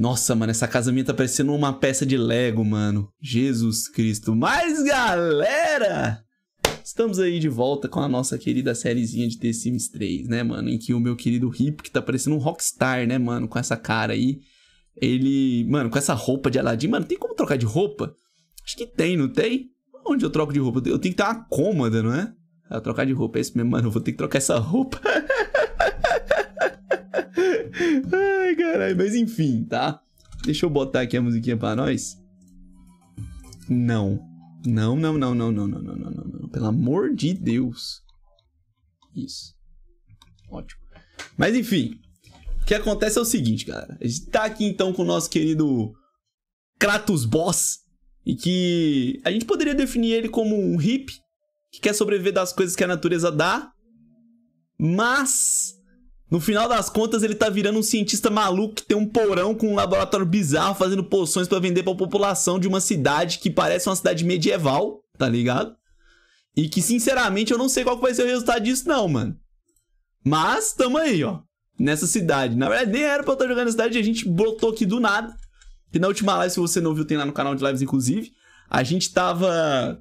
Nossa, mano, essa casa minha tá parecendo uma peça de Lego, mano. Jesus Cristo. Mas, galera! Estamos aí de volta com a nossa querida sériezinha de The Sims 3, né, mano? Em que o meu querido Rip, que tá parecendo um rockstar, né, mano? Com essa cara aí. Ele... Mano, com essa roupa de Aladdin. Mano, tem como trocar de roupa? Acho que tem, não tem? Onde eu troco de roupa? Eu tenho que ter uma cômoda, não é? Pra trocar de roupa. É isso mesmo, mano. Eu vou ter que trocar essa roupa. Ai, caralho. Mas enfim, tá? Deixa eu botar aqui a musiquinha pra nós. Não. Não, não, não, não, não, não, não, não, não. Pelo amor de Deus. Isso. Ótimo. Mas enfim. O que acontece é o seguinte, galera. A gente tá aqui então com o nosso querido Kratos Boss. E que a gente poderia definir ele como um hippie que quer sobreviver das coisas que a natureza dá. Mas no final das contas, ele tá virando um cientista maluco que tem um porão com um laboratório bizarro fazendo poções para vender para a população de uma cidade que parece uma cidade medieval, tá ligado? E que, sinceramente, eu não sei qual vai ser o resultado disso não, mano. Mas, tamo aí, ó. Nessa cidade. Na verdade, nem era pra eu estar tá jogando na cidade, a gente botou aqui do nada. Que na última live, se você não viu, tem lá no canal de lives, inclusive. A gente tava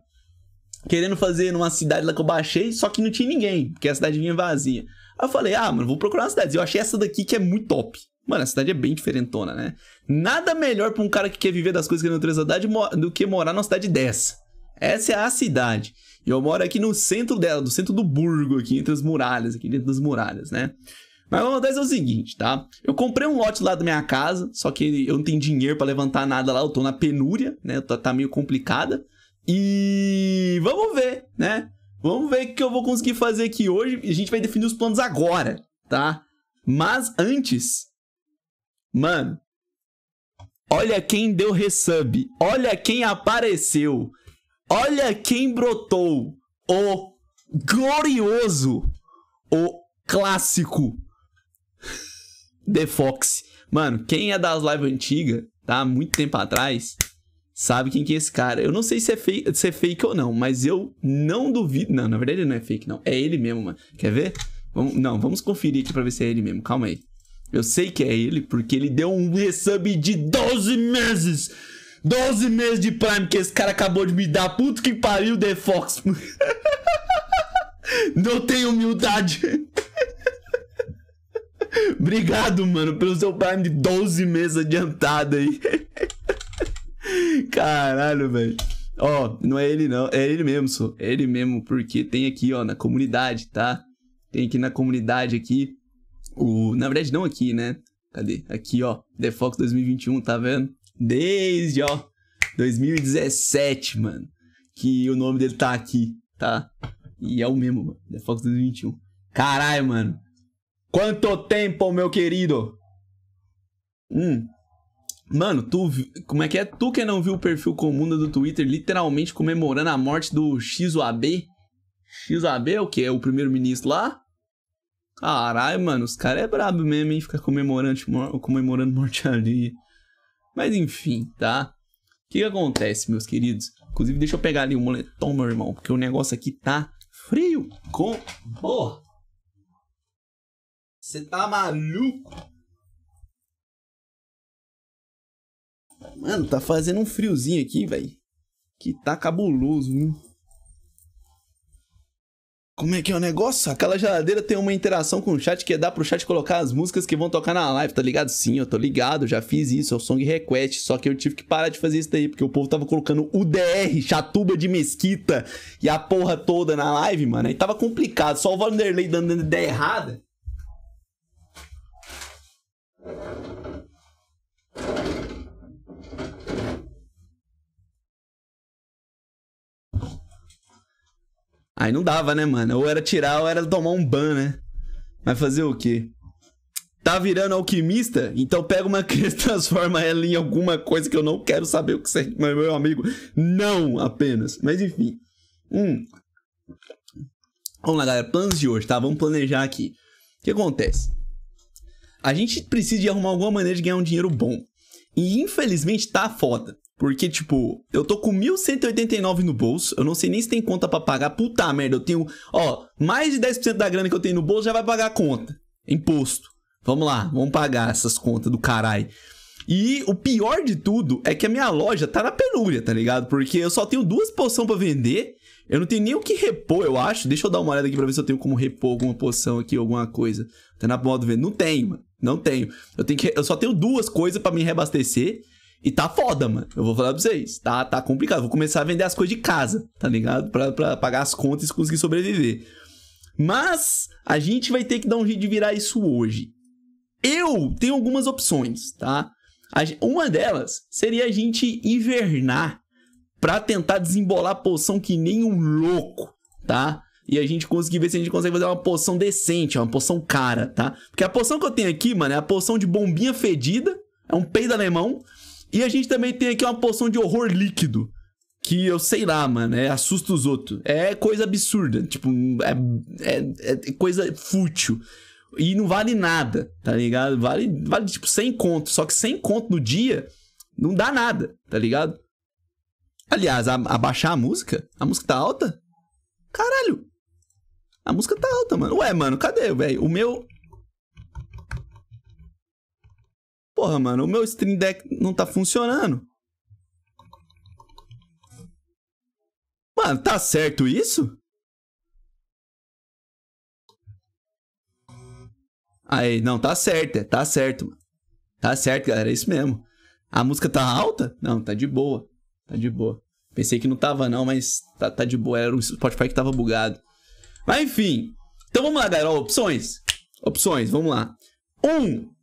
querendo fazer numa cidade lá que eu baixei, só que não tinha ninguém, porque a cidade vinha vazia. Aí eu falei, ah, mano, vou procurar uma cidade. Eu achei essa daqui que é muito top. Mano, a cidade é bem diferentona, né? Nada melhor pra um cara que quer viver das coisas que a natureza dá do que morar numa cidade dessa. Essa é a cidade. E eu moro aqui no centro dela, no centro do burgo, aqui entre as muralhas, aqui dentro das muralhas, né? Mas o que é o seguinte, tá? Eu comprei um lote lá da minha casa, só que eu não tenho dinheiro para levantar nada lá, eu tô na penúria, né? Tá, tá meio complicada. E vamos ver, né? Vamos ver o que eu vou conseguir fazer aqui hoje. A gente vai definir os planos agora, tá? Mas antes. Mano. Olha quem deu resub. Olha quem apareceu. Olha quem brotou. O glorioso. O clássico. The Fox. Mano, quem é das lives antigas, tá? Muito tempo atrás sabe quem que é esse cara. Eu não sei se é, fake, se é fake ou não, mas eu não duvido. Não, na verdade não é fake, não. É ele mesmo, mano. Quer ver? Vamos, não, vamos conferir aqui pra ver se é ele mesmo. Calma aí. Eu sei que é ele, porque ele deu um resub de 12 meses. 12 meses de Prime que esse cara acabou de me dar. Puto que pariu, The Fox. Não tenho humildade. Obrigado, mano, pelo seu Prime de 12 meses adiantado aí. Caralho, velho. Ó, não é ele não, é ele mesmo, só. É ele mesmo, porque tem aqui, ó, na comunidade, tá? Tem aqui na comunidade aqui o, na verdade não aqui, né? Cadê? Aqui, ó, The Fox 2021, tá vendo? Desde, ó, 2017, mano, que o nome dele tá aqui, tá? E é o mesmo, mano, The Fox 2021. Caralho, mano. Quanto tempo, meu querido? Hum, Mano, tu. Como é que é? Tu que não viu o perfil comum do Twitter literalmente comemorando a morte do XOAB? XOAB é o que? É o primeiro-ministro lá? Caralho, mano, os caras é brabo mesmo, hein? Ficar comemorando, comemorando morte ali. Mas enfim, tá? O que, que, acontece, meus queridos? Inclusive, deixa eu pegar ali o um moletom, meu irmão, porque o negócio aqui tá frio com. Porra! Você tá maluco? Mano, tá fazendo um friozinho aqui, velho. Que tá cabuloso, viu? Como é que é o negócio? Aquela geladeira tem uma interação com o chat que dá pro chat colocar as músicas que vão tocar na live, tá ligado? Sim, eu tô ligado, já fiz isso, é o song request, só que eu tive que parar de fazer isso daí, porque o povo tava colocando UDR, chatuba de mesquita e a porra toda na live, mano. Aí tava complicado, só o Vanderlei dando ideia errada. Aí não dava, né, mano? Ou era tirar ou era tomar um ban, né? Mas fazer o quê? Tá virando alquimista? Então pega uma criança e transforma ela em alguma coisa que eu não quero saber o que você é, mas meu amigo. Não apenas. Mas enfim. Hum. Vamos lá, galera. Planos de hoje, tá? Vamos planejar aqui. O que acontece? A gente precisa de arrumar alguma maneira de ganhar um dinheiro bom. E infelizmente tá foda. Porque, tipo, eu tô com 1.189 no bolso. Eu não sei nem se tem conta para pagar. Puta merda, eu tenho. Ó, mais de 10% da grana que eu tenho no bolso já vai pagar a conta. Imposto. Vamos lá, vamos pagar essas contas do caralho. E o pior de tudo é que a minha loja tá na penúria, tá ligado? Porque eu só tenho duas poções para vender. Eu não tenho nem o que repor, eu acho. Deixa eu dar uma olhada aqui pra ver se eu tenho como repor alguma poção aqui, alguma coisa. Tá na modo vender. Não tenho, mano. Não tenho. Eu, tenho que... eu só tenho duas coisas para me reabastecer. E tá foda, mano. Eu vou falar pra vocês. Tá, tá complicado. Vou começar a vender as coisas de casa, tá ligado? Pra, pra pagar as contas e conseguir sobreviver. Mas a gente vai ter que dar um jeito de virar isso hoje. Eu tenho algumas opções, tá? Uma delas seria a gente invernar para tentar desembolar a poção que nem um louco, tá? E a gente conseguir ver se a gente consegue fazer uma poção decente, uma poção cara, tá? Porque a poção que eu tenho aqui, mano, é a poção de bombinha fedida, é um peido alemão, e a gente também tem aqui uma porção de horror líquido. Que eu sei lá, mano, é assusta os outros. É coisa absurda, tipo, é, é, é coisa fútil. E não vale nada, tá ligado? Vale, vale tipo 100 conto. Só que 100 conto no dia não dá nada, tá ligado? Aliás, abaixar a, a música? A música tá alta? Caralho! A música tá alta, mano. Ué, mano, cadê, velho? O meu Porra, mano, o meu Stream Deck não tá funcionando. Mano, tá certo isso? Aí, não, tá certo, é, tá certo, Tá certo, galera, é isso mesmo. A música tá alta? Não, tá de boa. Tá de boa. Pensei que não tava, não, mas tá, tá de boa. Era o Spotify que tava bugado. Mas enfim. Então vamos lá, galera. opções. Opções, vamos lá. Um,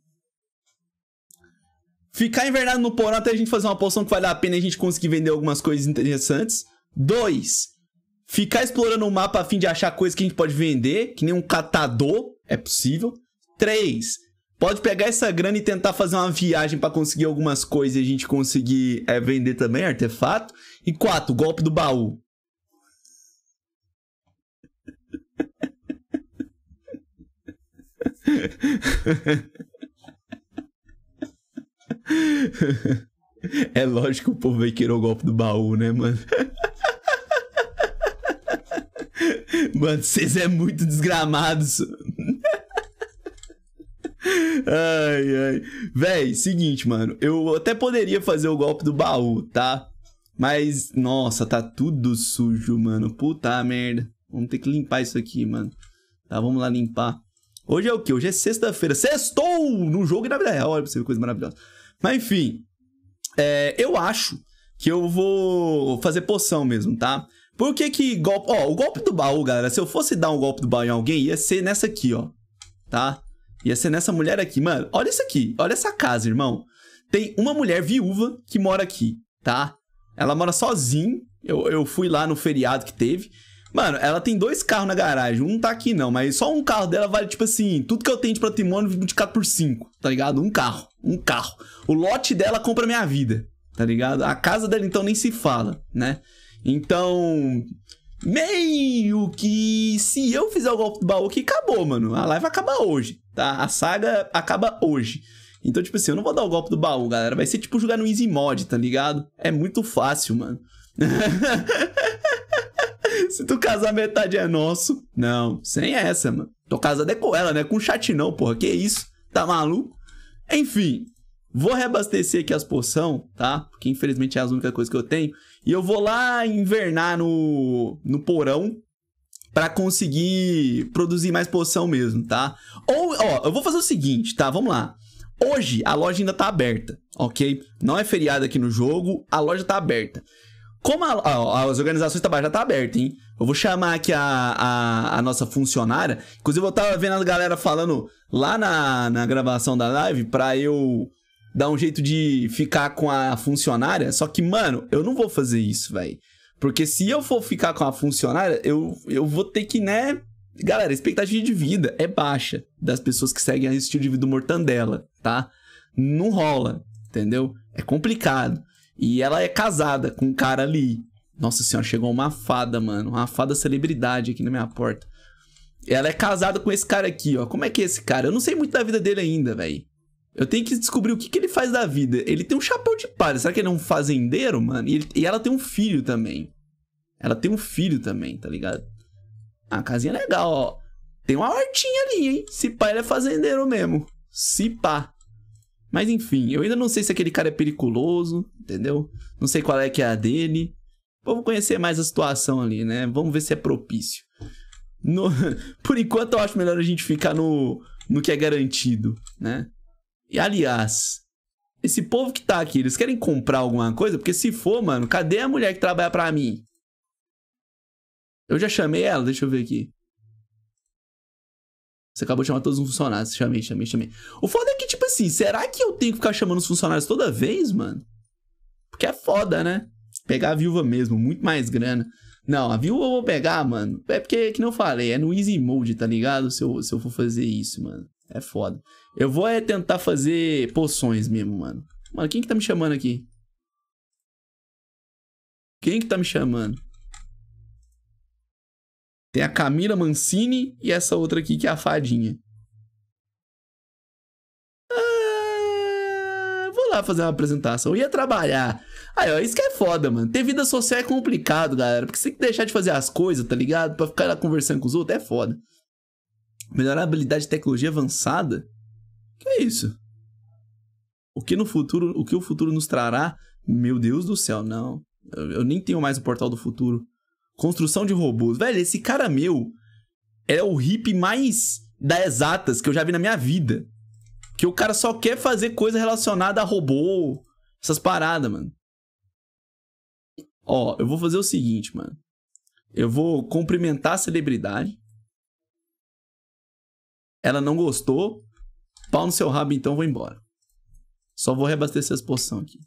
Ficar invernado no porão até a gente fazer uma poção que vale a pena e a gente conseguir vender algumas coisas interessantes. Dois, ficar explorando o mapa a fim de achar coisas que a gente pode vender, que nem um catador, é possível. Três, pode pegar essa grana e tentar fazer uma viagem para conseguir algumas coisas e a gente conseguir é, vender também, artefato. E quatro, golpe do baú. É lógico que o povo vai querer o golpe do baú, né, mano? Mano, vocês é muito desgramados. Ai, ai. Véi, seguinte, mano. Eu até poderia fazer o golpe do baú, tá? Mas, nossa, tá tudo sujo, mano. Puta merda. Vamos ter que limpar isso aqui, mano. Tá, vamos lá limpar. Hoje é o quê? Hoje é sexta-feira. Sextou! No jogo e na vida real. Olha pra você ver coisa maravilhosa. Mas enfim, é, eu acho que eu vou fazer poção mesmo, tá? Por que que golpe... Ó, o golpe do baú, galera, se eu fosse dar um golpe do baú em alguém, ia ser nessa aqui, ó. Tá? Ia ser nessa mulher aqui. Mano, olha isso aqui. Olha essa casa, irmão. Tem uma mulher viúva que mora aqui, tá? Ela mora sozinha. Eu, eu fui lá no feriado que teve. Mano, ela tem dois carros na garagem. Um tá aqui não, mas só um carro dela vale, tipo assim, tudo que eu tenho de patrimônio multiplicado por cinco, tá ligado? Um carro. Um carro. O lote dela compra minha vida, tá ligado? A casa dela, então, nem se fala, né? Então, meio que se eu fizer o golpe do baú aqui, acabou, mano. A live acaba hoje, tá? A saga acaba hoje. Então, tipo assim, eu não vou dar o golpe do baú, galera. Vai ser tipo jogar no easy mod, tá ligado? É muito fácil, mano. Se tu casar, metade é nosso. Não, sem essa, mano. Tô casado é com ela, né? Com não porra. Que isso? Tá maluco? Enfim, vou reabastecer aqui as poção, tá? Porque infelizmente é a única coisa que eu tenho. E eu vou lá invernar no, no porão para conseguir produzir mais poção mesmo, tá? Ou, ó, eu vou fazer o seguinte, tá? Vamos lá. Hoje a loja ainda tá aberta, ok? Não é feriado aqui no jogo, a loja tá aberta. Como a, a, as organizações trabalham já tá aberta, hein? Eu vou chamar aqui a, a, a, nossa funcionária. Inclusive, eu tava vendo a galera falando lá na, na gravação da live pra eu dar um jeito de ficar com a funcionária. Só que, mano, eu não vou fazer isso, velho. Porque se eu for ficar com a funcionária, eu, eu vou ter que, né? Galera, a expectativa de vida é baixa das pessoas que seguem a estilo de vida do Mortandela, tá? Não rola, entendeu? É complicado. E ela é casada com um cara ali. Nossa senhora, chegou uma fada, mano. Uma fada celebridade aqui na minha porta. Ela é casada com esse cara aqui, ó. Como é que é esse cara? Eu não sei muito da vida dele ainda, velho. Eu tenho que descobrir o que, que ele faz da vida. Ele tem um chapéu de palha. Será que ele é um fazendeiro, mano? E, ele... e ela tem um filho também. Ela tem um filho também, tá ligado? A casinha é legal, ó. Tem uma hortinha ali, hein? Se pá, ele é fazendeiro mesmo. Se pá. Mas enfim, eu ainda não sei se aquele cara é periculoso, entendeu? Não sei qual é que é a dele. Vamos conhecer mais a situação ali, né? Vamos ver se é propício. No... Por enquanto, eu acho melhor a gente ficar no, no que é garantido, né? E aliás, esse povo que tá aqui, eles querem comprar alguma coisa? Porque se for, mano, cadê a mulher que trabalha pra mim? Eu já chamei ela, deixa eu ver aqui. Você acabou de chamar todos os funcionários. Chamei, chamei, chamei. O foda é que, tipo assim, será que eu tenho que ficar chamando os funcionários toda vez, mano? Porque é foda, né? Pegar a viúva mesmo, muito mais grana. Não, a viúva eu vou pegar, mano. É porque, que não falei, é no easy mode, tá ligado? Se eu, se eu for fazer isso, mano. É foda. Eu vou é tentar fazer poções mesmo, mano. Mano, quem que tá me chamando aqui? Quem que tá me chamando? Tem a Camila Mancini e essa outra aqui que é a fadinha. Ah, vou lá fazer uma apresentação. Eu ia trabalhar. Aí, ó, isso que é foda, mano. Ter vida social é complicado, galera. Porque você tem que deixar de fazer as coisas, tá ligado? Pra ficar lá conversando com os outros, é foda. Melhorar a habilidade de tecnologia avançada? Que é isso? O que no futuro, o que o futuro nos trará? Meu Deus do céu, não. Eu, eu nem tenho mais o portal do futuro construção de robôs. Velho, esse cara meu é o hippie mais da exatas que eu já vi na minha vida. Que o cara só quer fazer coisa relacionada a robô, essas paradas, mano. Ó, eu vou fazer o seguinte, mano. Eu vou cumprimentar a celebridade. Ela não gostou. Pau no seu rabo, então vou embora. Só vou reabastecer as poções aqui.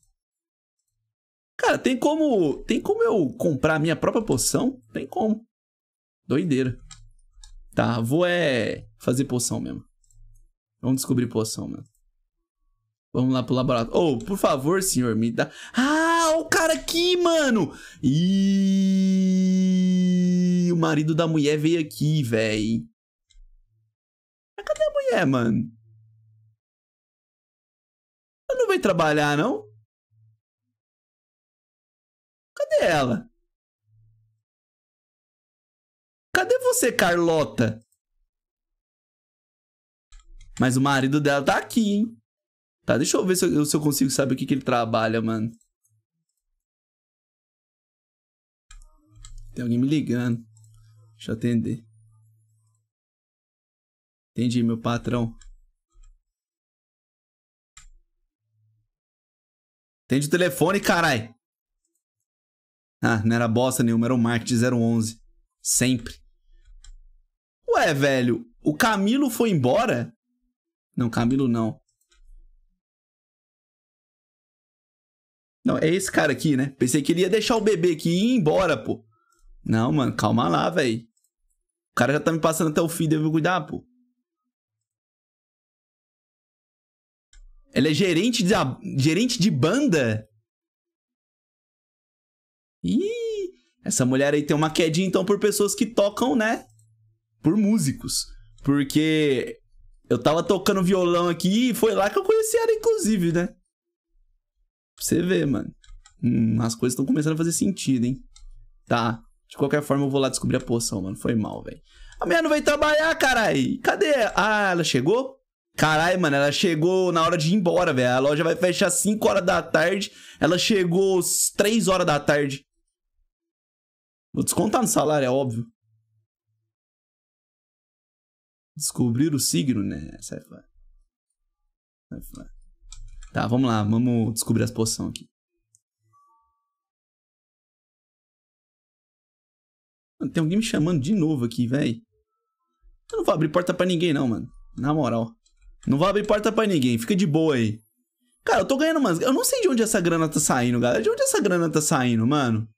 Cara, tem como. Tem como eu comprar minha própria poção? Tem como. Doideira. Tá, vou é. fazer poção mesmo. Vamos descobrir poção mesmo. Vamos lá pro laboratório. Oh, por favor, senhor, me dá. Ah, o cara aqui, mano! E o marido da mulher veio aqui, véi. Mas cadê a mulher, mano? Ela não veio trabalhar, não? ela? Cadê você, Carlota? Mas o marido dela tá aqui, hein? Tá, deixa eu ver se eu, se eu consigo saber o que, que ele trabalha, mano. Tem alguém me ligando. Deixa eu atender. Entendi, meu patrão. Atende o telefone, carai. Ah, não era bosta nenhuma, era o marketing 011. Sempre. Ué, velho, o Camilo foi embora? Não, Camilo não. Não, é esse cara aqui, né? Pensei que ele ia deixar o bebê aqui e ir embora, pô. Não, mano, calma lá, velho. O cara já tá me passando até o fim, devo cuidar, pô. Ele é gerente de, gerente de banda? E essa mulher aí tem uma quedinha então por pessoas que tocam, né? Por músicos. Porque eu tava tocando violão aqui e foi lá que eu conheci ela, inclusive, né? Pra você ver, mano. Hum, as coisas estão começando a fazer sentido, hein? Tá. De qualquer forma, eu vou lá descobrir a poção, mano. Foi mal, velho. A minha não veio trabalhar, carai. Cadê? Ah, ela chegou? Carai, mano, ela chegou na hora de ir embora, velho. A loja vai fechar 5 horas da tarde. Ela chegou 3 horas da tarde. Vou descontar no salário, é óbvio. Descobrir o signo, né? Sai é fora. Sai é fora. Tá, vamos lá. Vamos descobrir as poções aqui. Mano, tem alguém me chamando de novo aqui, velho. Eu não vou abrir porta pra ninguém, não, mano. Na moral. Não vou abrir porta pra ninguém. Fica de boa aí. Cara, eu tô ganhando umas... Eu não sei de onde essa grana tá saindo, galera. De onde essa grana tá saindo, mano?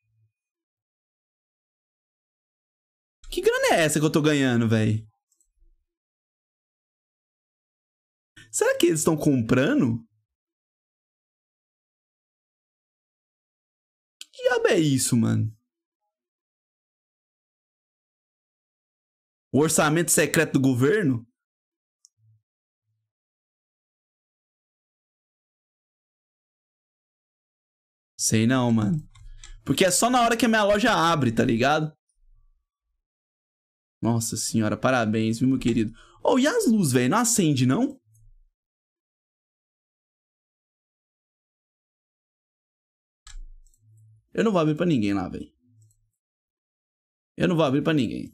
Que grana é essa que eu tô ganhando, velho? Será que eles estão comprando? Que diabo é isso, mano? O orçamento secreto do governo? Sei não, mano. Porque é só na hora que a minha loja abre, tá ligado? Nossa senhora, parabéns, viu, meu querido? oh, e as luzes, velho? Não acende, não? Eu não vou abrir pra ninguém lá, velho. Eu não vou abrir pra ninguém.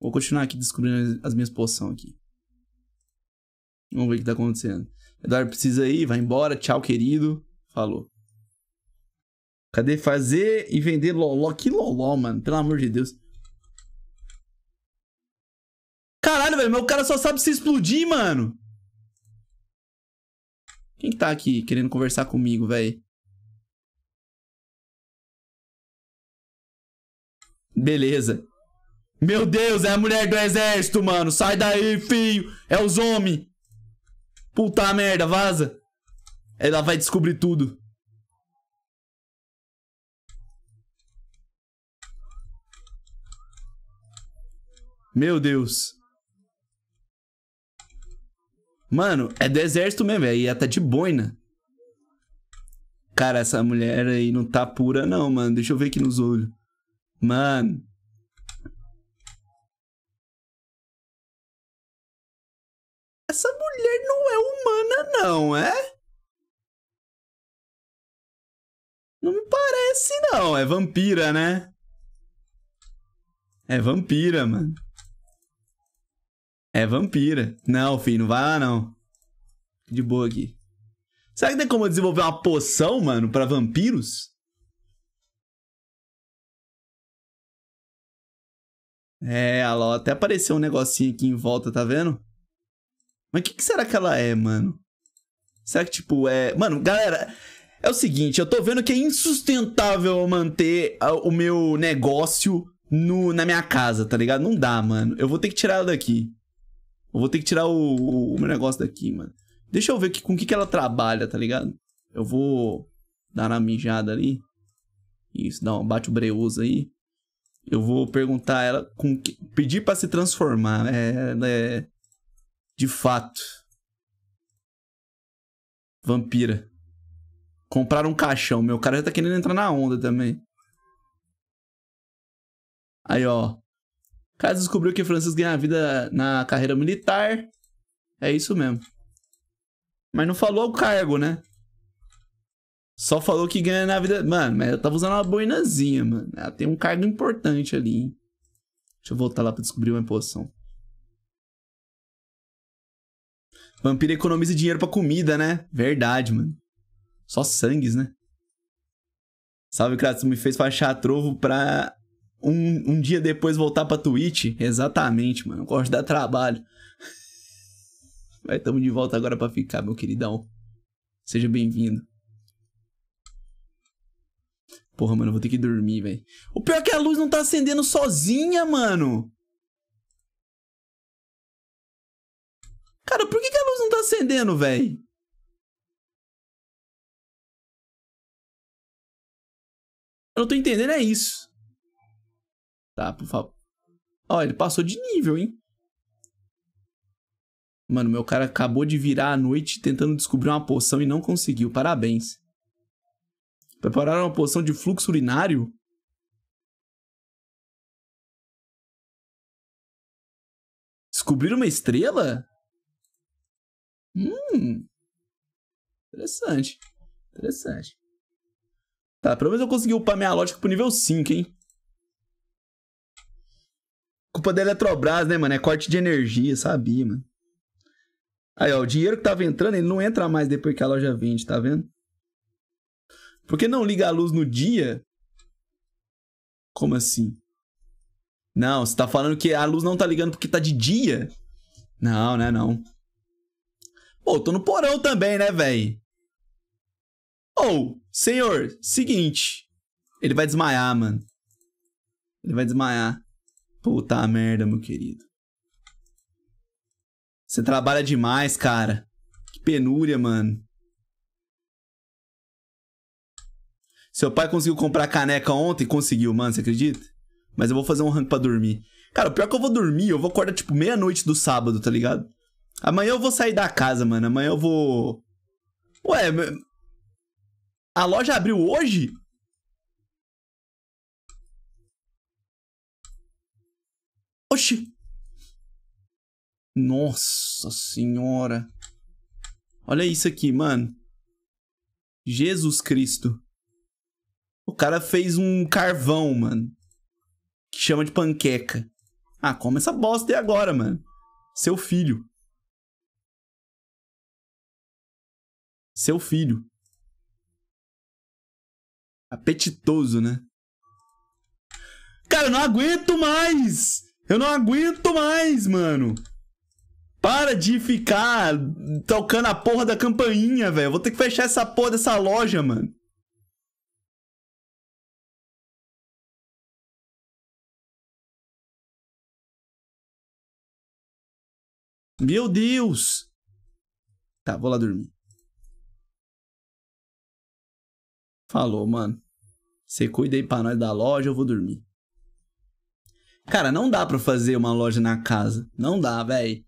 Vou continuar aqui descobrindo as minhas poções aqui. Vamos ver o que tá acontecendo. Eduardo precisa ir, vai embora. Tchau, querido. Falou. Cadê fazer e vender loló? Que loló, mano? Pelo amor de Deus. Caralho, velho, mas o cara só sabe se explodir, mano. Quem tá aqui querendo conversar comigo, velho? Beleza. Meu Deus, é a mulher do exército, mano. Sai daí, filho. É os homens. Puta merda, vaza. Ela vai descobrir tudo. Meu Deus. Mano, é do exército mesmo, velho. Ia ela tá de boina. Cara, essa mulher aí não tá pura, não, mano. Deixa eu ver aqui nos olhos. Mano. Essa mulher não é humana, não, é? Não me parece, não. É vampira, né? É vampira, mano. É vampira. Não, filho, não vai lá não. De boa aqui. Será que tem como eu desenvolver uma poção, mano, pra vampiros? É, alô, até apareceu um negocinho aqui em volta, tá vendo? Mas o que, que será que ela é, mano? Será que, tipo, é... Mano, galera, é o seguinte, eu tô vendo que é insustentável manter ah, o meu negócio no, na minha casa, tá ligado? Não dá, mano. Eu vou ter que tirar ela daqui. Eu vou ter que tirar o, o, meu negócio daqui, mano. Deixa eu ver que, com o que, que ela trabalha, tá ligado? Eu vou dar uma mijada ali. Isso, dá um, bate o breoso aí. Eu vou perguntar a ela com que, pedir para se transformar. É, é, de fato. Vampira. Compraram um caixão. Meu cara já tá querendo entrar na onda também. Aí, ó. Caso descobriu que Francis ganha a vida na carreira militar. É isso mesmo. Mas não falou o cargo, né? Só falou que ganha na vida. Mano, mas ela tava usando uma boinazinha, mano. Ela ah, tem um cargo importante ali, hein? Deixa eu voltar lá pra descobrir uma poção. Vampiro economiza dinheiro pra comida, né? Verdade, mano. Só sangues, né? Salve, Kratos. Me fez achar trovo pra um, um dia depois voltar pra Twitch? Exatamente, mano. Eu gosto de dar trabalho. Mas tamo de volta agora para ficar, meu queridão. Seja bem-vindo. Porra, mano, eu vou ter que dormir, velho. O pior é que a luz não tá acendendo sozinha, mano. Cara, por que, que a luz não tá acendendo, velho? Eu não tô entendendo, é isso. Tá, por favor. Ó, ele passou de nível, hein? Mano, meu cara acabou de virar à noite tentando descobrir uma poção e não conseguiu. Parabéns. Prepararam uma poção de fluxo urinário? Descobriram uma estrela? Hum. Interessante. Interessante. Tá, pelo menos eu consegui upar minha lógica pro nível 5, hein? culpa da Eletrobras, né, mano? É corte de energia, sabia, mano. Aí, ó, o dinheiro que tava entrando, ele não entra mais depois que a loja vende, tá vendo? Porque não liga a luz no dia? Como assim? Não, você tá falando que a luz não tá ligando porque tá de dia? Não, né, não. Pô, tô no porão também, né, velho? Ou, senhor, seguinte. Ele vai desmaiar, mano. Ele vai desmaiar. Puta merda, meu querido. Você trabalha demais, cara. Que penúria, mano. Seu pai conseguiu comprar caneca ontem? Conseguiu, mano, você acredita? Mas eu vou fazer um rank pra dormir. Cara, o pior é que eu vou dormir, eu vou acordar tipo meia-noite do sábado, tá ligado? Amanhã eu vou sair da casa, mano. Amanhã eu vou. Ué, a loja abriu hoje? Oxi! Nossa senhora! Olha isso aqui, mano. Jesus Cristo. O cara fez um carvão, mano. Que chama de panqueca. Ah, come essa bosta e agora, mano. Seu filho. Seu filho. Apetitoso, né? Cara, eu não aguento mais! Eu não aguento mais, mano. Para de ficar tocando a porra da campainha, velho. Vou ter que fechar essa porra dessa loja, mano. Meu Deus! Tá, vou lá dormir. Falou, mano. Você cuida aí pra nós da loja, eu vou dormir. Cara, não dá para fazer uma loja na casa. Não dá, velho.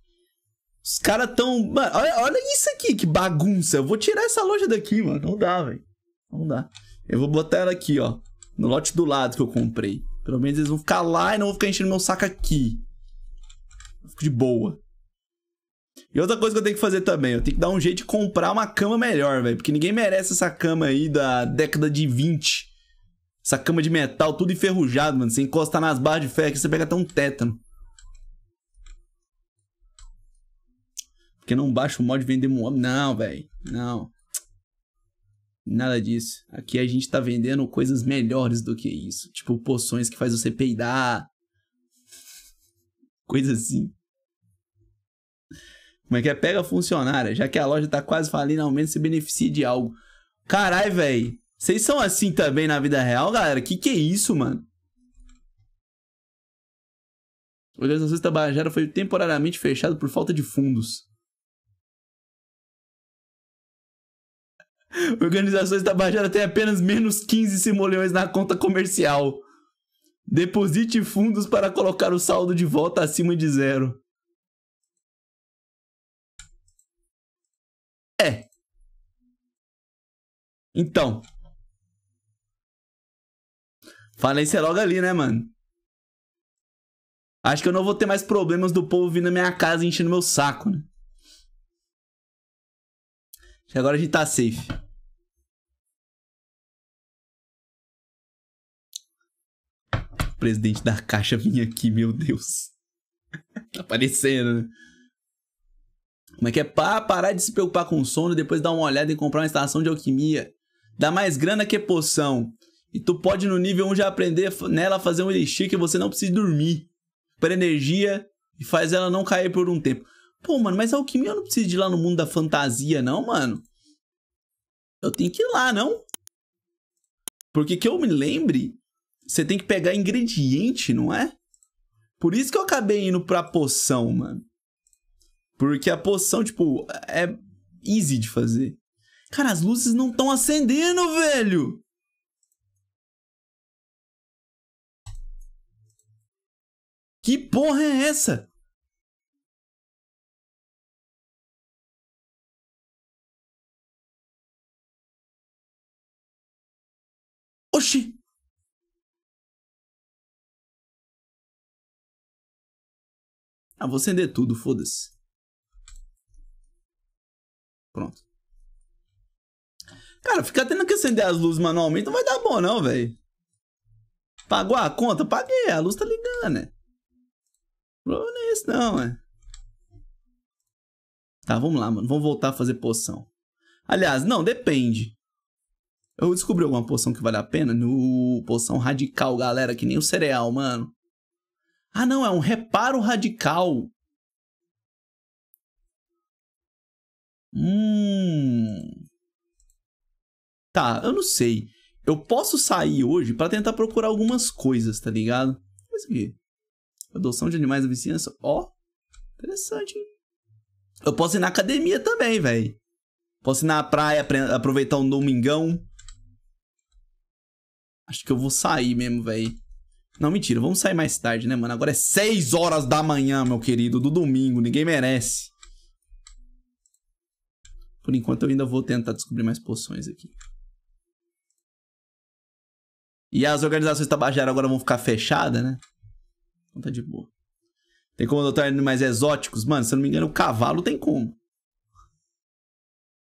Os caras tão. Mano, olha, olha, isso aqui, que bagunça. Eu vou tirar essa loja daqui, mano. Não dá, velho. Não dá. Eu vou botar ela aqui, ó. No lote do lado que eu comprei. Pelo menos eles vão ficar lá e não vão ficar enchendo meu saco aqui. Eu fico de boa. E outra coisa que eu tenho que fazer também, eu tenho que dar um jeito de comprar uma cama melhor, velho. Porque ninguém merece essa cama aí da década de 20. Essa cama de metal, tudo enferrujado, mano. Você encosta nas barras de ferro aqui, você pega até um tétano. Porque não baixa o mod vender um homem. Não, velho. Não. Nada disso. Aqui a gente tá vendendo coisas melhores do que isso. Tipo, poções que faz você peidar. Coisa assim. Como é que é? Pega funcionária. Já que a loja tá quase falindo, ao menos se beneficie de algo. Caralho, velho. Vocês são assim também na vida real, galera? Que que é isso, mano? Organizações organização Sexta Bajara foi temporariamente fechado por falta de fundos. Organizações Tabajara têm apenas menos 15 simoleões na conta comercial. Deposite fundos para colocar o saldo de volta acima de zero. É. Então, Falência é logo ali, né, mano? Acho que eu não vou ter mais problemas do povo vindo na minha casa enchendo meu saco, né? Acho que agora a gente tá safe. O presidente da caixa vinha aqui, meu Deus. tá aparecendo, né? Como é que é? Pá, parar de se preocupar com o sono, depois dar uma olhada e comprar uma instalação de alquimia. Dá mais grana que poção. E tu pode no nível 1 já aprender nela fazer um elixir que você não precisa dormir. Para energia e faz ela não cair por um tempo. Pô, mano, mas a alquimia eu não preciso de ir lá no mundo da fantasia, não, mano. Eu tenho que ir lá, não? Porque que eu me lembre, você tem que pegar ingrediente, não é? Por isso que eu acabei indo pra poção, mano. Porque a poção, tipo, é easy de fazer. Cara, as luzes não estão acendendo, velho! Que porra é essa? Oxi! Ah, vou acender tudo, foda-se. Pronto. Cara, ficar tendo que acender as luzes manualmente não vai dar bom não, velho. Pagou a conta? Paguei, a luz tá ligando, né? problema não é esse, não, é. Tá, vamos lá, mano. Vamos voltar a fazer poção. Aliás, não, depende. Eu descobri alguma poção que vale a pena? No poção radical, galera, que nem o cereal, mano. Ah, não, é um reparo radical. Hum. Tá, eu não sei. Eu posso sair hoje para tentar procurar algumas coisas, tá ligado? Mas o quê? Adoção de animais da vizinhança. Ó, oh, interessante, hein? Eu posso ir na academia também, velho. Posso ir na praia, aproveitar um domingão. Acho que eu vou sair mesmo, velho. Não, mentira, vamos sair mais tarde, né, mano? Agora é 6 horas da manhã, meu querido, do domingo, ninguém merece. Por enquanto eu ainda vou tentar descobrir mais poções aqui. E as organizações tabajaras agora vão ficar fechadas, né? Então tá de boa. Tem como adotar animais exóticos? Mano, se eu não me engano, o cavalo tem como.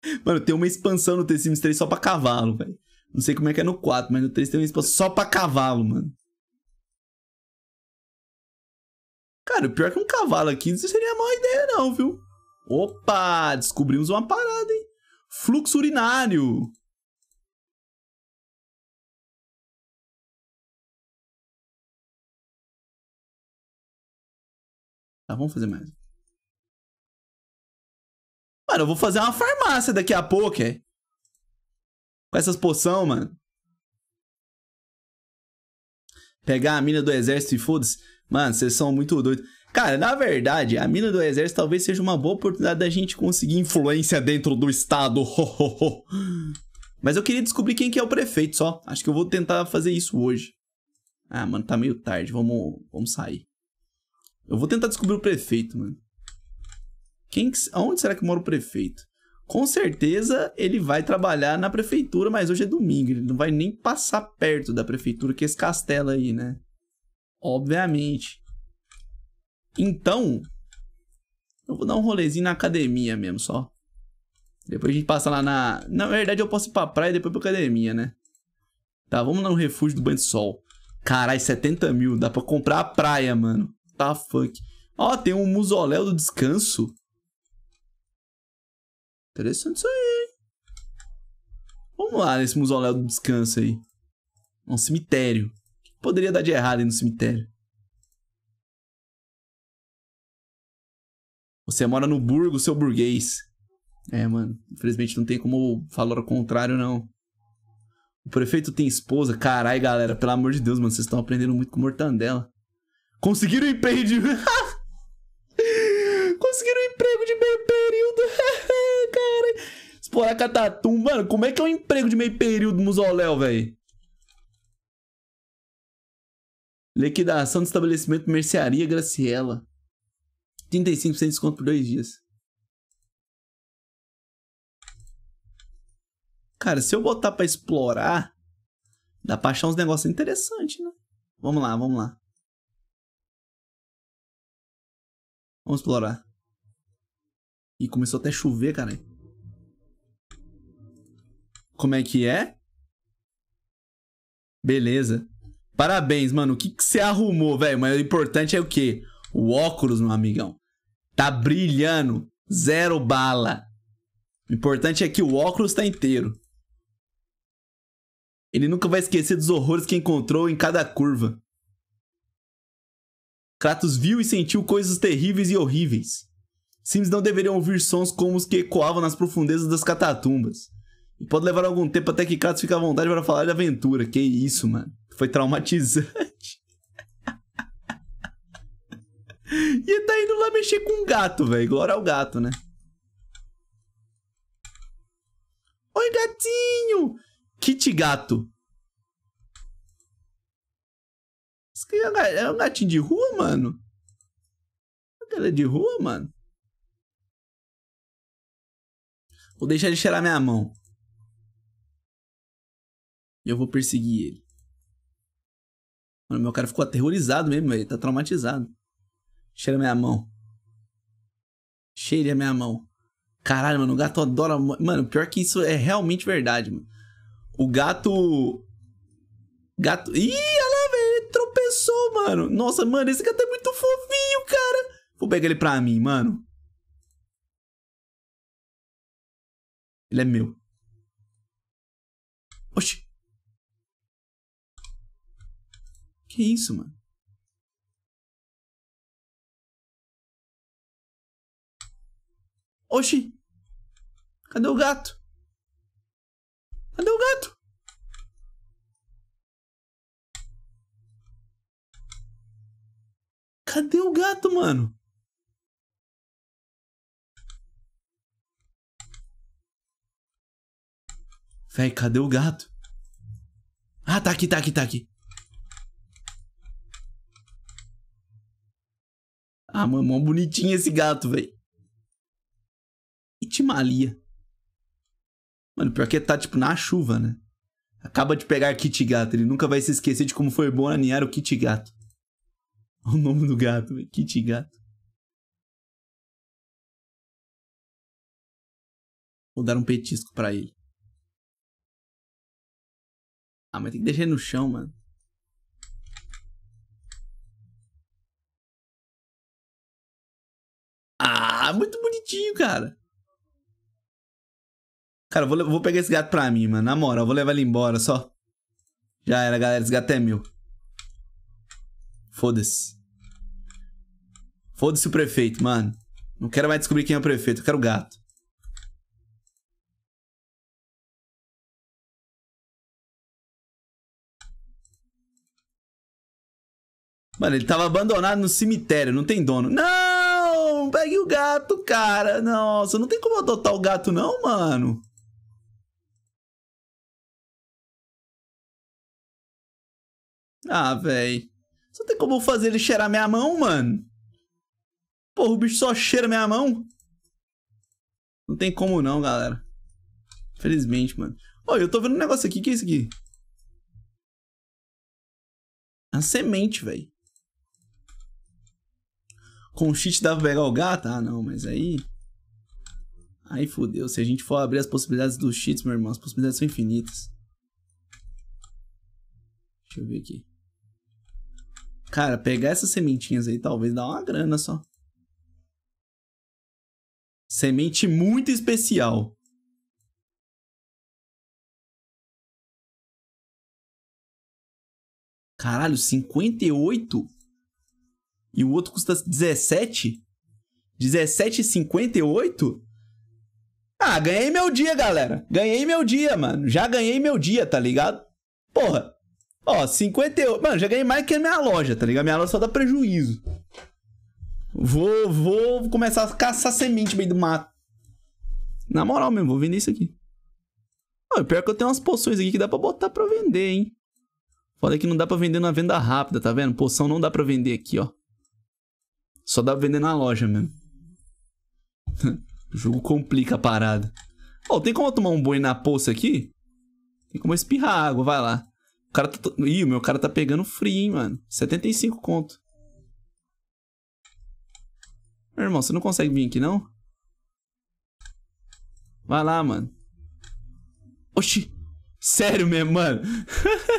Mano, tem uma expansão no The Sims 3 só pra cavalo, velho. Não sei como é que é no 4, mas no 3 tem uma expansão só pra cavalo, mano. Cara, o pior é que um cavalo aqui não seria a maior ideia, não, viu? Opa! Descobrimos uma parada, hein? Fluxo urinário. Tá, vamos fazer mais. Mano, eu vou fazer uma farmácia daqui a pouco, é? Com essas poção, mano. Pegar a mina do exército e foda-se. Mano, vocês são muito doidos. Cara, na verdade, a mina do exército talvez seja uma boa oportunidade da gente conseguir influência dentro do estado. Mas eu queria descobrir quem que é o prefeito só. Acho que eu vou tentar fazer isso hoje. Ah, mano, tá meio tarde. Vamos, vamos sair. Eu vou tentar descobrir o prefeito, mano. Quem, aonde será que mora o prefeito? Com certeza ele vai trabalhar na prefeitura, mas hoje é domingo, ele não vai nem passar perto da prefeitura que é esse castelo aí, né? Obviamente. Então, eu vou dar um rolezinho na academia mesmo, só. Depois a gente passa lá na... Na verdade, eu posso ir pra praia e depois pra academia, né? Tá, vamos lá no refúgio do banho de sol. Caralho, 70 mil. Dá pra comprar a praia, mano. Tá fuck. Ó, tem um mausoléu do descanso. Interessante isso aí, hein? Vamos lá nesse mausoléu do descanso aí. Um cemitério. O que poderia dar de errado aí no cemitério? Você mora no burgo, seu burguês. É, mano. Infelizmente não tem como falar o contrário, não. O prefeito tem esposa. Caralho, galera. Pelo amor de Deus, mano. Vocês estão aprendendo muito com mortandela. Conseguiram emprego de. Conseguiram emprego de meio período. Cara. Explorar catatum. Mano, como é que é um emprego de meio período mausoléu, velho? Liquidação do estabelecimento Mercearia Graciela. 35% de desconto por dois dias. Cara, se eu botar pra explorar, dá pra achar uns negócios interessantes, né? Vamos lá, vamos lá. Vamos explorar. E começou até a chover, cara. Como é que é? Beleza. Parabéns, mano. O que você arrumou, velho? Mas o importante é o quê? O óculos, meu amigão. Tá brilhando. Zero bala. O importante é que o óculos tá inteiro. Ele nunca vai esquecer dos horrores que encontrou em cada curva. Kratos viu e sentiu coisas terríveis e horríveis. Sims não deveriam ouvir sons como os que ecoavam nas profundezas das catatumbas. E pode levar algum tempo até que Kratos fique à vontade para falar de aventura. Que isso, mano. Foi traumatizante. e ele tá indo lá mexer com um gato, velho. Glória ao gato, né? Oi, gatinho! Kit gato. É, é um gatinho de rua, mano? Ela é de rua, mano? Vou deixar ele cheirar minha mão. E eu vou perseguir ele. Mano, meu cara ficou aterrorizado mesmo, velho. tá traumatizado. Cheira minha mão. Cheira minha mão. Caralho, mano, o gato adora. Mano, pior que isso é realmente verdade, mano. O gato. Gato. Ih! mano. Nossa, mano, esse gato é muito fofinho, cara. Vou pegar ele pra mim, mano. Ele é meu. Oxi. Que isso, mano? Oxi. Cadê o gato? Cadê o gato? Cadê o gato, mano? Véi, cadê o gato? Ah, tá aqui, tá aqui, tá aqui. Ah, mano, mó bonitinho esse gato, véi. Itimalia. Mano, pior que tá, tipo, na chuva, né? Acaba de pegar kit gato. Ele nunca vai se esquecer de como foi bom aninhar o kit gato. o nome do gato, Kit Gato. Vou dar um petisco para ele. Ah, mas tem que deixar ele no chão, mano. Ah, muito bonitinho, cara. Cara, eu vou, vou pegar esse gato pra mim, mano. Na moral, eu vou levar ele embora só. Já era, galera. Esse gato é meu. Foda-se. Foda-se o prefeito, mano. Não quero mais descobrir quem é o prefeito, eu quero o gato. Mano, ele tava abandonado no cemitério, não tem dono. Não! Pegue o gato, cara. Nossa, não tem como adotar o gato não, mano. Ah, velho. Só tem como fazer ele cheirar minha mão, mano. Porra, o bicho só cheira minha mão. Não tem como não, galera. Felizmente, mano. Ó, eu tô vendo um negócio aqui. O que é isso aqui? A semente, velho. Com cheat dá pra pegar o gato? Ah, não, mas aí... Aí fodeu. Se a gente for abrir as possibilidades dos cheats, meu irmão, as possibilidades são infinitas. Deixa eu ver aqui. Cara, pegar essas sementinhas aí talvez dá uma grana só. Semente muito especial. Caralho, 58? E o outro custa 17? 17,58? Ah, ganhei meu dia, galera. Ganhei meu dia, mano. Já ganhei meu dia, tá ligado? Porra. Ó, 58. Mano, já ganhei mais que a minha loja, tá ligado? Minha loja só dá prejuízo. Vou, vou começar a caçar semente no meio do mato. Na moral mesmo, vou vender isso aqui. Ah, pior que eu tenho umas poções aqui que dá pra botar pra vender, hein? Foda que não dá pra vender na venda rápida, tá vendo? Poção não dá pra vender aqui, ó. Só dá pra vender na loja mesmo. o jogo complica a parada. Ó, oh, tem como eu tomar um boi na poça aqui? Tem como eu espirrar água, vai lá. O cara tá... Ih, o meu cara tá pegando frio, hein, mano. 75 conto. Meu irmão, você não consegue vir aqui, não? Vai lá, mano. Oxi. Sério mesmo, mano?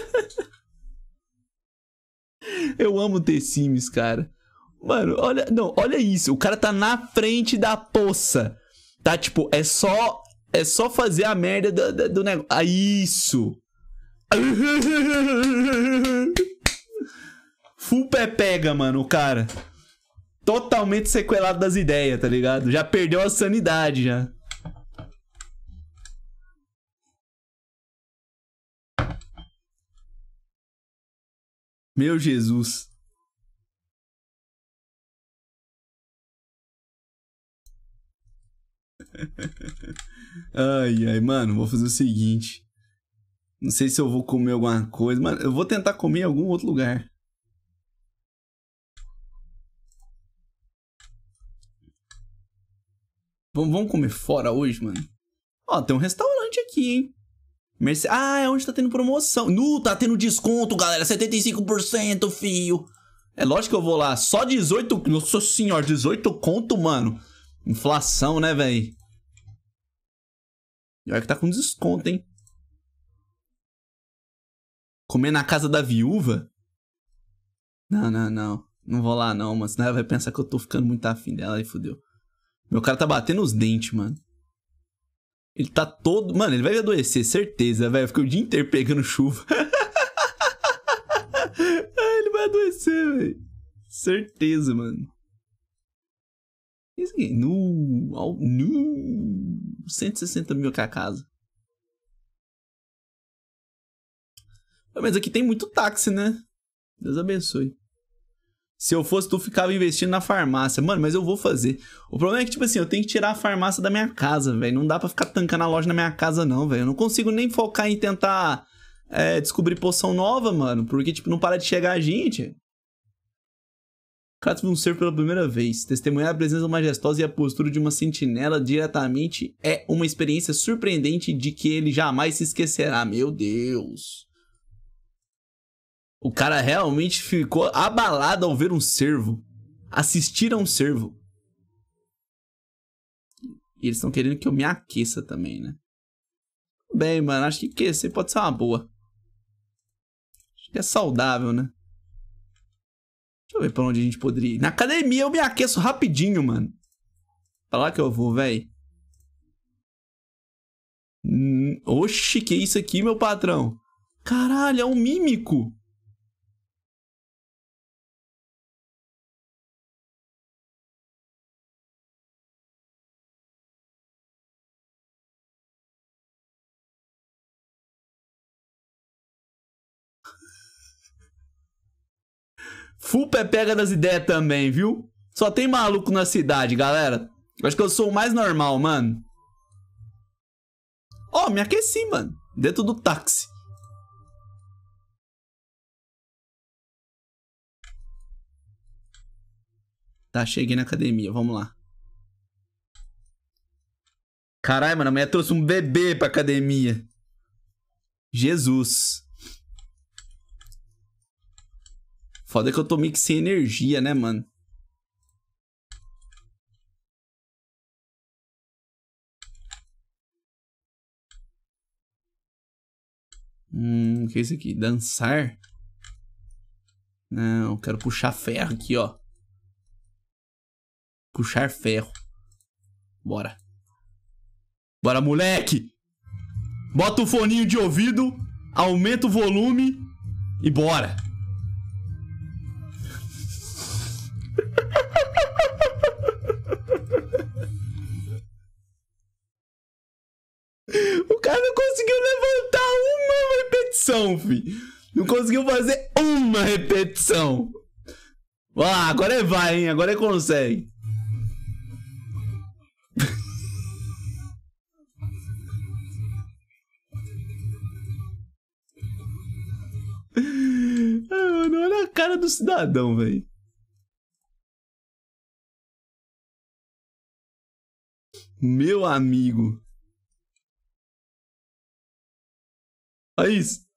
Eu amo ter Sims, cara. Mano, olha... Não, olha isso. O cara tá na frente da poça. Tá, tipo, é só... É só fazer a merda do, do, do negócio. Ah, isso. Full pé pega, mano, o cara totalmente sequelado das ideias, tá ligado? Já perdeu a sanidade já. Meu Jesus. Ai, ai, mano, vou fazer o seguinte. Não sei se eu vou comer alguma coisa, mas eu vou tentar comer em algum outro lugar. Vamos comer fora hoje, mano? Ó, tem um restaurante aqui, hein? Merce... Ah, é onde tá tendo promoção. Nu, tá tendo desconto, galera. 75%, fio. É lógico que eu vou lá. Só 18... Nossa senhora, 18 conto, mano. Inflação, né, velho? E olha que tá com desconto, hein? Comer na casa da viúva? Não, não, não. Não vou lá, não, mas senão ela vai pensar que eu tô ficando muito afim dela e fodeu. Meu cara tá batendo os dentes, mano. Ele tá todo. Mano, ele vai adoecer, certeza, velho. Fica o dia inteiro pegando chuva. Ah, ele vai adoecer, velho. Certeza, mano. Isso aqui. Nu. Nu. 160 mil com a casa. Mas aqui tem muito táxi, né? Deus abençoe. Se eu fosse, tu ficava investindo na farmácia. Mano, mas eu vou fazer. O problema é que, tipo assim, eu tenho que tirar a farmácia da minha casa, velho. Não dá para ficar tancando a loja na minha casa, não, velho. Eu não consigo nem focar em tentar é, descobrir poção nova, mano. Porque, tipo, não para de chegar a gente. Cato se um ser pela primeira vez. Testemunhar a presença majestosa e a postura de uma sentinela diretamente é uma experiência surpreendente de que ele jamais se esquecerá. Meu Deus. O cara realmente ficou abalado ao ver um servo. Assistir a um servo. E eles estão querendo que eu me aqueça também, né? Bem, mano, acho que aquecer pode ser uma boa. Acho que é saudável, né? Deixa eu ver pra onde a gente poderia ir. Na academia eu me aqueço rapidinho, mano. Pra lá que eu vou, véi. Hum, oxi, que isso aqui, meu patrão? Caralho, é um mímico. Full pega das ideias também, viu? Só tem maluco na cidade, galera. Eu acho que eu sou o mais normal, mano. Ó, oh, me aqueci, mano. Dentro do táxi. Tá, cheguei na academia. Vamos lá. Caralho, mano, a mulher trouxe um bebê pra academia. Jesus. Foda que eu tô meio que sem energia, né, mano? Hum, o que é isso aqui? Dançar? Não, quero puxar ferro aqui, ó. Puxar ferro. Bora. Bora, moleque! Bota o foninho de ouvido, aumenta o volume e bora! repetição, fi. Não conseguiu fazer uma repetição. Vai lá, agora é vai, hein? Agora é consegue. Ah, mano, olha a cara do cidadão, velho. Meu amigo. Olha isso.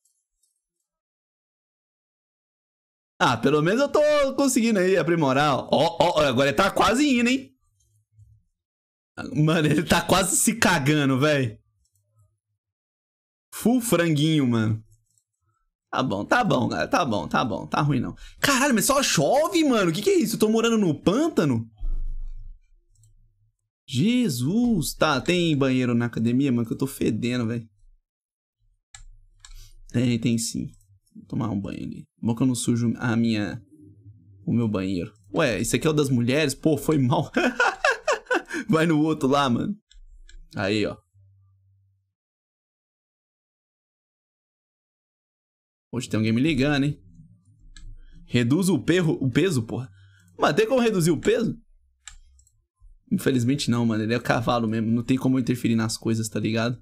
Ah, pelo menos eu tô conseguindo aí aprimorar. Ó, ó, agora ele tá quase indo, hein? Mano, ele tá quase se cagando, velho. Full franguinho, mano. Tá bom, tá bom, galera. Tá bom, tá bom. Tá ruim, não. Caralho, mas só chove, mano. O que, que é isso? Eu tô morando no pântano? Jesus. Tá, tem banheiro na academia, mano, que eu tô fedendo, velho. Tem, tem sim. Vou tomar um banho ali. Bom que eu não sujo a minha. O meu banheiro. Ué, esse aqui é o das mulheres? Pô, foi mal. Vai no outro lá, mano. Aí, ó. Hoje tem alguém me ligando, hein? Reduz o, perro, o peso, porra. Mas tem como reduzir o peso? Infelizmente não, mano. Ele é cavalo mesmo. Não tem como eu interferir nas coisas, tá ligado?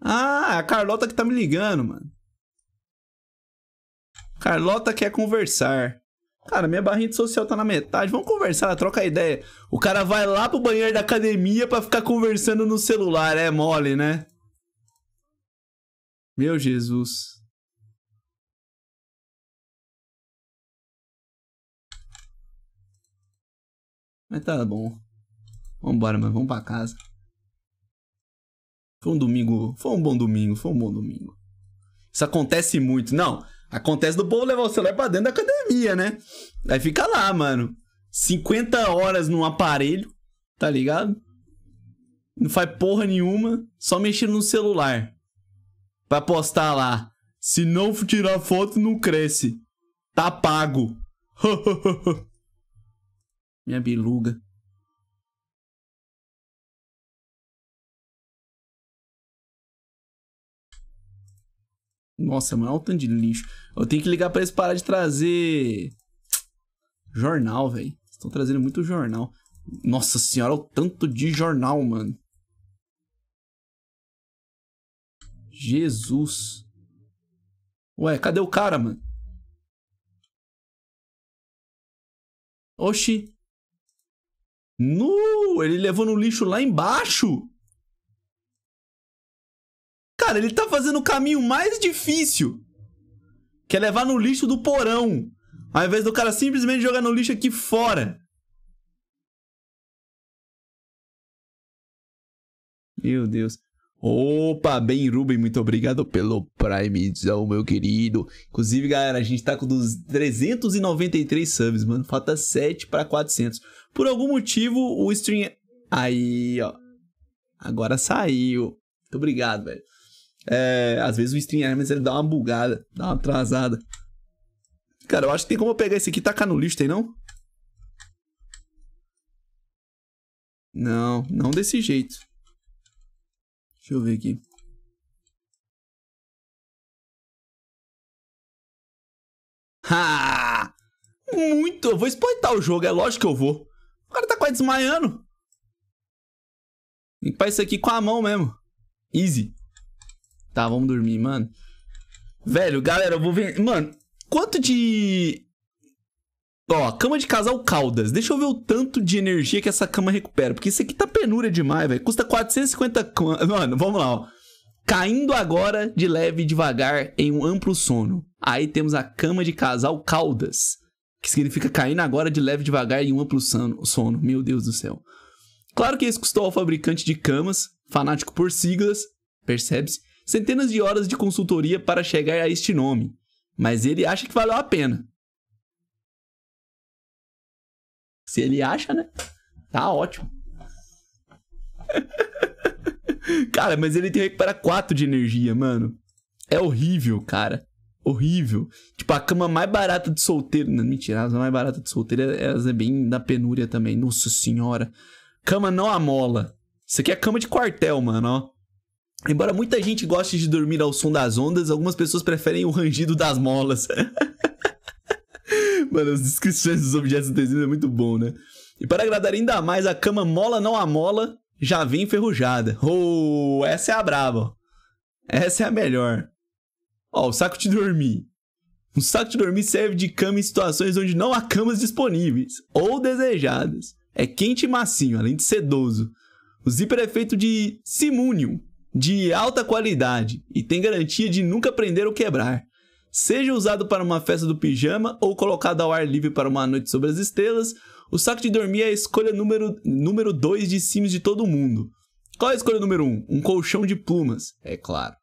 Ah, a Carlota que tá me ligando, mano. Carlota quer conversar. Cara, minha barrinha de social tá na metade. Vamos conversar, troca ideia. O cara vai lá pro banheiro da academia para ficar conversando no celular. É mole, né? Meu Jesus. Mas tá bom. Vambora, mas vamos pra casa. Foi um domingo. Foi um bom domingo. Foi um bom domingo. Isso acontece muito. Não. Acontece do povo levar o celular pra dentro da academia, né? Aí fica lá, mano. 50 horas num aparelho, tá ligado? Não faz porra nenhuma, só mexendo no celular. Pra postar lá. Se não tirar foto, não cresce. Tá pago. Minha biluga. Nossa, mas é um tanto de lixo. Eu tenho que ligar pra eles parar de trazer. Jornal, velho. Estão trazendo muito jornal. Nossa senhora, o tanto de jornal, mano. Jesus. Ué, cadê o cara, mano? Oxi. No, ele levou no lixo lá embaixo. Cara, ele tá fazendo o caminho mais difícil. Que é levar no lixo do porão. Ao invés do cara simplesmente jogar no lixo aqui fora. Meu Deus. Opa, bem Ruben, muito obrigado pelo Primezão, meu querido. Inclusive, galera, a gente tá com dos 393 subs, mano. Falta 7 para 400. Por algum motivo, o stream... É- Aí, ó. Agora saiu. Muito obrigado, velho é, às vezes o stream ele dá uma bugada, dá uma atrasada. Cara, eu acho que tem como eu pegar esse aqui e tacar no lixo, tem não? Não, não desse jeito. Deixa eu ver aqui. Ha! Muito! Eu vou exploitar o jogo, é lógico que eu vou. O cara tá quase desmaiando. Limpar isso aqui com a mão mesmo. Easy. Tá, vamos dormir, mano. Velho, galera, eu vou ver. Mano, quanto de. Ó, cama de casal Caldas. Deixa eu ver o tanto de energia que essa cama recupera. Porque isso aqui tá penúria demais, velho. Custa 450. Mano, vamos lá, ó. Caindo agora de leve e devagar em um amplo sono. Aí temos a cama de casal Caldas. Que significa caindo agora de leve e devagar em um amplo sono. Meu Deus do céu. Claro que isso custou ao fabricante de camas, fanático por siglas, percebe-se, centenas de horas de consultoria para chegar a este nome, mas ele acha que valeu a pena. Se ele acha, né? Tá ótimo. cara, mas ele tem que recuperar 4 de energia, mano. É horrível, cara. Horrível. Tipo, a cama mais barata de solteiro. Não, mentira, as mais baratas de solteiro, é, elas é bem na penúria também. Nossa senhora. Cama não amola. Isso aqui é cama de quartel, mano, ó. Embora muita gente goste de dormir ao som das ondas, algumas pessoas preferem o rangido das molas. Mano, as descrições dos objetos do desenho é muito bom, né? E para agradar ainda mais, a cama mola não mola, já vem enferrujada. Oh, essa é a brava. Essa é a melhor. Ó, oh, o saco de dormir. Um saco de dormir serve de cama em situações onde não há camas disponíveis ou desejadas. É quente e macio, além de sedoso. O zíper é feito de simúnio, de alta qualidade e tem garantia de nunca prender ou quebrar. Seja usado para uma festa do pijama ou colocado ao ar livre para uma noite sobre as estrelas, o saco de dormir é a escolha número 2 número dois de Sims de todo mundo. Qual é a escolha número 1? Um? um colchão de plumas, é claro.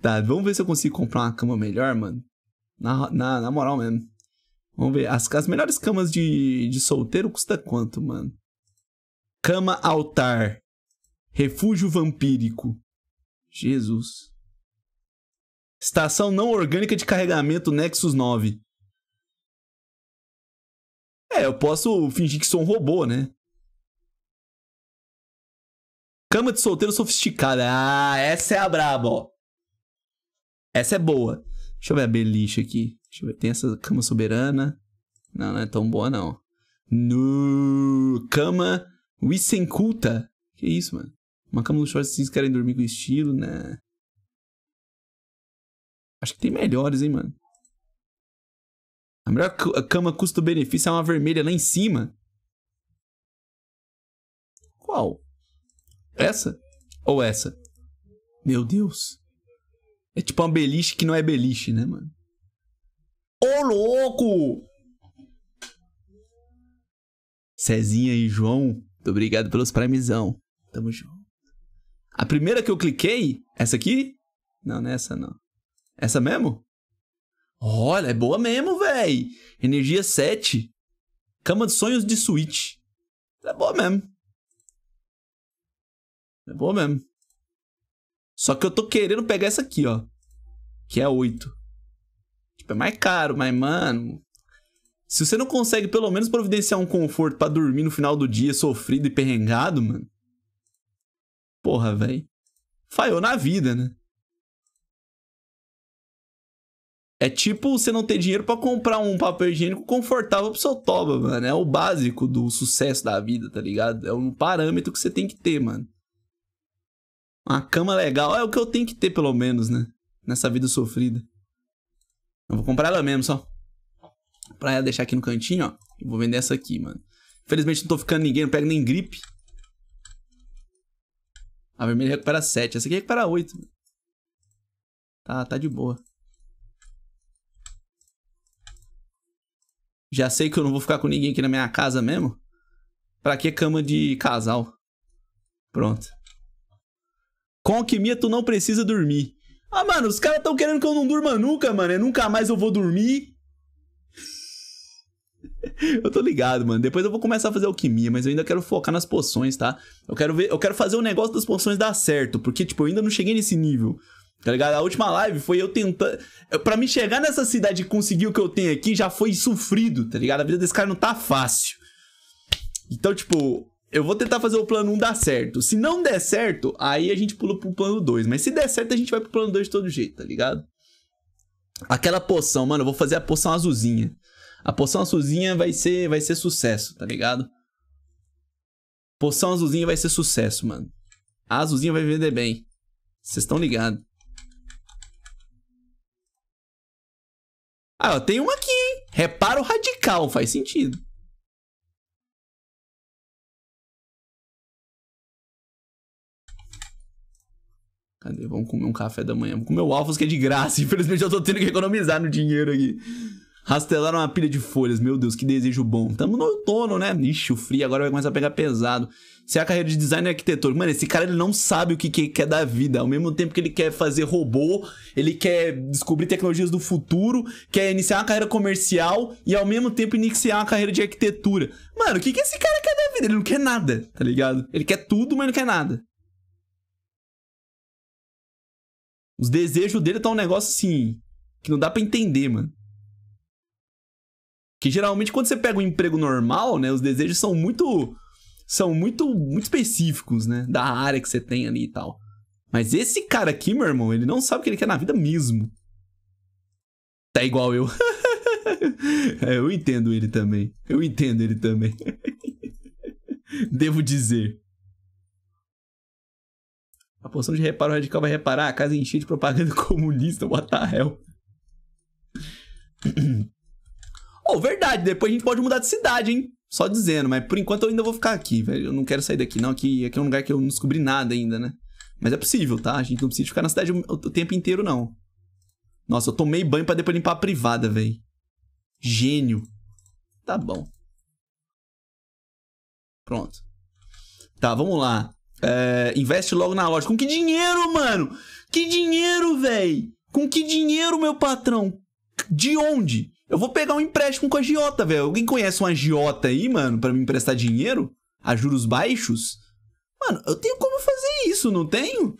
Tá, vamos ver se eu consigo comprar uma cama melhor, mano. Na, na, na moral mesmo. Vamos ver. As, as melhores camas de, de solteiro custa quanto, mano? Cama altar. Refúgio vampírico. Jesus. Estação não orgânica de carregamento Nexus 9. É, eu posso fingir que sou um robô, né? Cama de solteiro sofisticada. Ah, essa é a braba, ó. Essa é boa. Deixa eu ver a beliche aqui. Deixa eu ver. Tem essa cama soberana. Não, não é tão boa, não. No... Cama Wisenculta. Que isso, mano? Uma cama luxuosa, vocês querem dormir com estilo, né? Acho que tem melhores, hein, mano. A melhor cama custo-benefício é uma vermelha lá em cima. Qual? Essa? Ou essa? Meu Deus. É tipo uma beliche que não é beliche, né, mano? Ô, louco! Cezinha e João, muito obrigado pelos primezão. Tamo junto. A primeira que eu cliquei, essa aqui? Não, nessa é não. Essa mesmo? Olha, é boa mesmo, véi. Energia 7. Cama de sonhos de suíte. É boa mesmo. É boa mesmo. Só que eu tô querendo pegar essa aqui, ó. Que é 8. Tipo, é mais caro, mas, mano. Se você não consegue pelo menos providenciar um conforto para dormir no final do dia sofrido e perrengado, mano. Porra, velho. Falhou na vida, né? É tipo você não ter dinheiro para comprar um papel higiênico confortável pro seu toba, mano. É o básico do sucesso da vida, tá ligado? É um parâmetro que você tem que ter, mano. Uma cama legal é o que eu tenho que ter, pelo menos, né? Nessa vida sofrida. Eu vou comprar ela mesmo, só. Pra ela deixar aqui no cantinho, ó. vou vender essa aqui, mano. Infelizmente não tô ficando ninguém, não pego nem gripe. A vermelha recupera 7. Essa aqui recupera 8. Tá, tá de boa. Já sei que eu não vou ficar com ninguém aqui na minha casa mesmo. Pra que cama de casal? Pronto. Com alquimia tu não precisa dormir. Ah, mano, os caras estão querendo que eu não durma nunca, mano. Eu é, nunca mais eu vou dormir. Eu tô ligado, mano. Depois eu vou começar a fazer alquimia, mas eu ainda quero focar nas poções, tá? Eu quero ver, eu quero fazer o negócio das poções dar certo, porque tipo, eu ainda não cheguei nesse nível. Tá ligado? A última live foi eu tentando. Pra me chegar nessa cidade e conseguir o que eu tenho aqui já foi sofrido, tá ligado? A vida desse cara não tá fácil. Então, tipo, eu vou tentar fazer o plano 1 dar certo. Se não der certo, aí a gente pula pro plano 2. Mas se der certo, a gente vai pro plano 2 de todo jeito, tá ligado? Aquela poção, mano, eu vou fazer a poção azulzinha. A poção azulzinha vai ser, vai ser sucesso, tá ligado? Poção azulzinha vai ser sucesso, mano. A azulzinha vai vender bem. Vocês estão ligados. Ah, ó, tem uma aqui, hein? Reparo radical, faz sentido. Cadê? Vamos comer um café da manhã. Vamos comer o Alphas que é de graça. Infelizmente eu tô tendo que economizar no dinheiro aqui. Rastelaram uma pilha de folhas, meu Deus, que desejo bom. Tamo no outono, né? Ixi, o frio agora vai começar a pegar pesado. Se é a carreira de design arquitetura? mano, esse cara ele não sabe o que, que quer é da vida. Ao mesmo tempo que ele quer fazer robô, ele quer descobrir tecnologias do futuro, quer iniciar uma carreira comercial e ao mesmo tempo iniciar uma carreira de arquitetura. Mano, o que, que esse cara quer da vida? Ele não quer nada, tá ligado? Ele quer tudo, mas não quer nada. Os desejos dele estão um negócio assim, que não dá para entender, mano. Que geralmente quando você pega um emprego normal, né, os desejos são muito são muito muito específicos, né, da área que você tem ali e tal. Mas esse cara aqui, meu irmão, ele não sabe o que ele quer na vida mesmo. Tá igual eu. é, eu entendo ele também. Eu entendo ele também. Devo dizer. A porção de reparo radical vai reparar a casa encher de propaganda comunista. What the hell? oh, verdade, depois a gente pode mudar de cidade, hein? Só dizendo, mas por enquanto eu ainda vou ficar aqui, velho. Eu não quero sair daqui, não. Aqui, aqui é um lugar que eu não descobri nada ainda, né? Mas é possível, tá? A gente não precisa ficar na cidade o, o tempo inteiro, não. Nossa, eu tomei banho pra depois limpar a privada, velho. Gênio. Tá bom. Pronto. Tá, vamos lá. É, investe logo na loja. Com que dinheiro, mano? Que dinheiro, velho? Com que dinheiro, meu patrão? De onde? Eu vou pegar um empréstimo com a Giota, velho. Alguém conhece um agiota aí, mano, para me emprestar dinheiro? A juros baixos? Mano, eu tenho como fazer isso, não tenho?